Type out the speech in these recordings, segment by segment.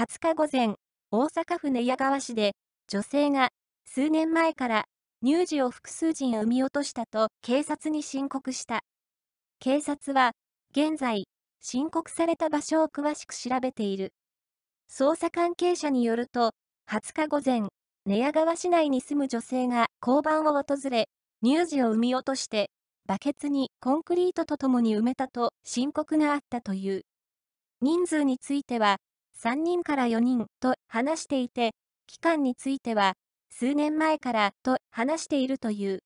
20日午前、大阪府寝屋川市で、女性が数年前から乳児を複数人産み落としたと警察に申告した。警察は、現在、申告された場所を詳しく調べている。捜査関係者によると、20日午前、寝屋川市内に住む女性が交番を訪れ、乳児を産み落として、バケツにコンクリートとともに埋めたと申告があったという。人数については、3人から4人と話していて、期間については数年前からと話しているという。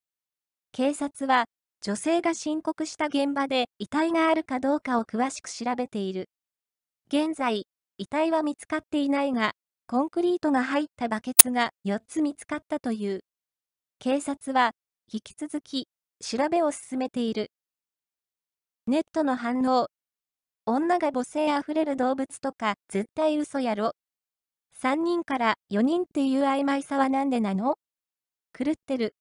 警察は女性が申告した現場で遺体があるかどうかを詳しく調べている。現在、遺体は見つかっていないが、コンクリートが入ったバケツが4つ見つかったという。警察は引き続き調べを進めている。ネットの反応女が母性あふれる動物とか、絶対嘘やろ。3人から4人っていう曖昧さはなんでなの狂ってる。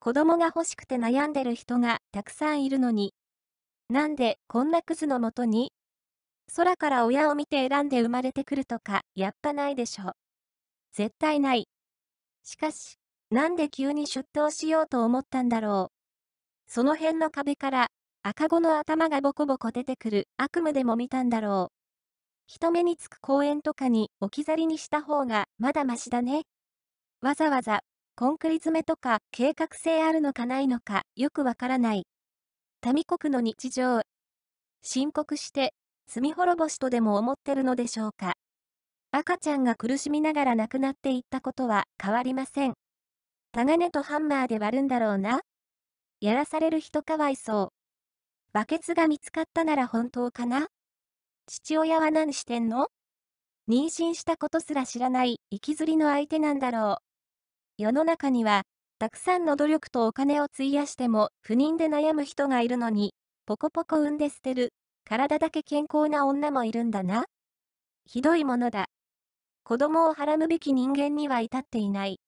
子供が欲しくて悩んでる人がたくさんいるのに。なんでこんなクズのもとに空から親を見て選んで生まれてくるとか、やっぱないでしょ。絶対ない。しかし、なんで急に出頭しようと思ったんだろう。その辺の壁から赤子の頭がボコボコ出てくる悪夢でも見たんだろう。人目につく公園とかに置き去りにした方がまだましだね。わざわざ、コンクリ詰めとか計画性あるのかないのかよくわからない。民国の日常。申告して、罪滅ぼしとでも思ってるのでしょうか。赤ちゃんが苦しみながら亡くなっていったことは変わりません。タガネとハンマーで割るんだろうな。やらされる人かわいそう。バケツが見つかったなら本当かな父親は何してんの妊娠したことすら知らない生きずりの相手なんだろう。世の中には、たくさんの努力とお金を費やしても不妊で悩む人がいるのに、ポコポコ産んで捨てる、体だけ健康な女もいるんだな。ひどいものだ。子供をはらむべき人間には至っていない。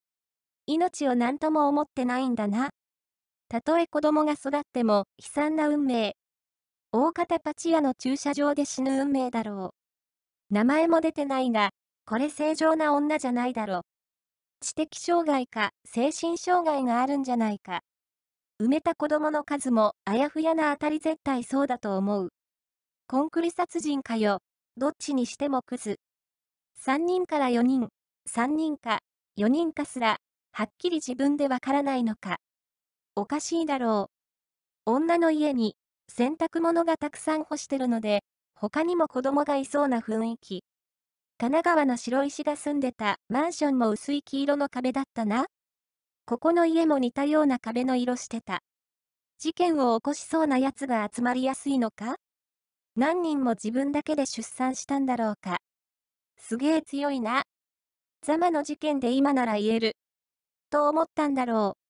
命を何とも思ってないんだな。たとえ子供が育っても悲惨な運命、大方パチ屋の駐車場で死ぬ運命だろう。名前も出てないが、これ正常な女じゃないだろ。う。知的障害か精神障害があるんじゃないか。埋めた子供の数もあやふやなあたり絶対そうだと思う。コンクリ殺人かよ、どっちにしてもクズ。3人から4人、3人か、4人かすら、はっきり自分でわからないのか。おかしいだろう。女の家に洗濯物がたくさん干してるので、他にも子供がいそうな雰囲気。神奈川の白石が住んでたマンションも薄い黄色の壁だったな。ここの家も似たような壁の色してた。事件を起こしそうな奴が集まりやすいのか何人も自分だけで出産したんだろうか。すげえ強いな。ザマの事件で今なら言える。と思ったんだろう。